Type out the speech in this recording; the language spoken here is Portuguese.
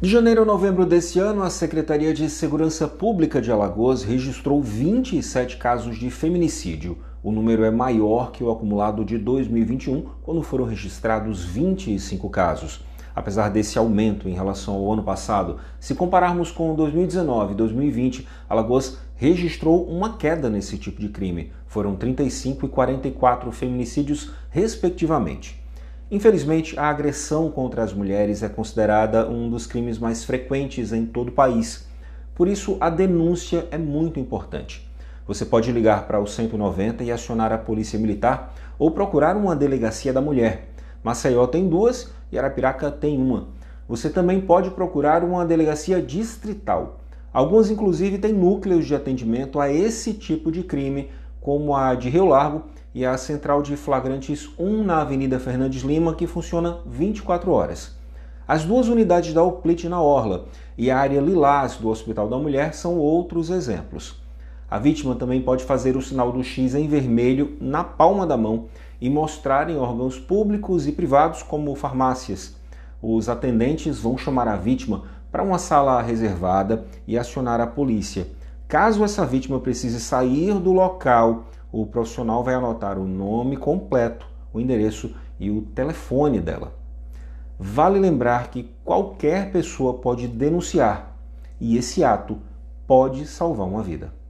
De janeiro a novembro desse ano, a Secretaria de Segurança Pública de Alagoas registrou 27 casos de feminicídio. O número é maior que o acumulado de 2021, quando foram registrados 25 casos. Apesar desse aumento em relação ao ano passado, se compararmos com 2019 e 2020, Alagoas registrou uma queda nesse tipo de crime. Foram 35 e 44 feminicídios, respectivamente. Infelizmente, a agressão contra as mulheres é considerada um dos crimes mais frequentes em todo o país. Por isso, a denúncia é muito importante. Você pode ligar para o 190 e acionar a Polícia Militar ou procurar uma delegacia da mulher. Maceió tem duas e Arapiraca tem uma. Você também pode procurar uma delegacia distrital. Algumas, inclusive, têm núcleos de atendimento a esse tipo de crime, como a de Rio Largo, e a Central de Flagrantes 1 na Avenida Fernandes Lima, que funciona 24 horas. As duas unidades da Oplit na Orla e a área Lilás do Hospital da Mulher são outros exemplos. A vítima também pode fazer o sinal do X em vermelho na palma da mão e mostrar em órgãos públicos e privados, como farmácias. Os atendentes vão chamar a vítima para uma sala reservada e acionar a polícia. Caso essa vítima precise sair do local o profissional vai anotar o nome completo, o endereço e o telefone dela. Vale lembrar que qualquer pessoa pode denunciar e esse ato pode salvar uma vida.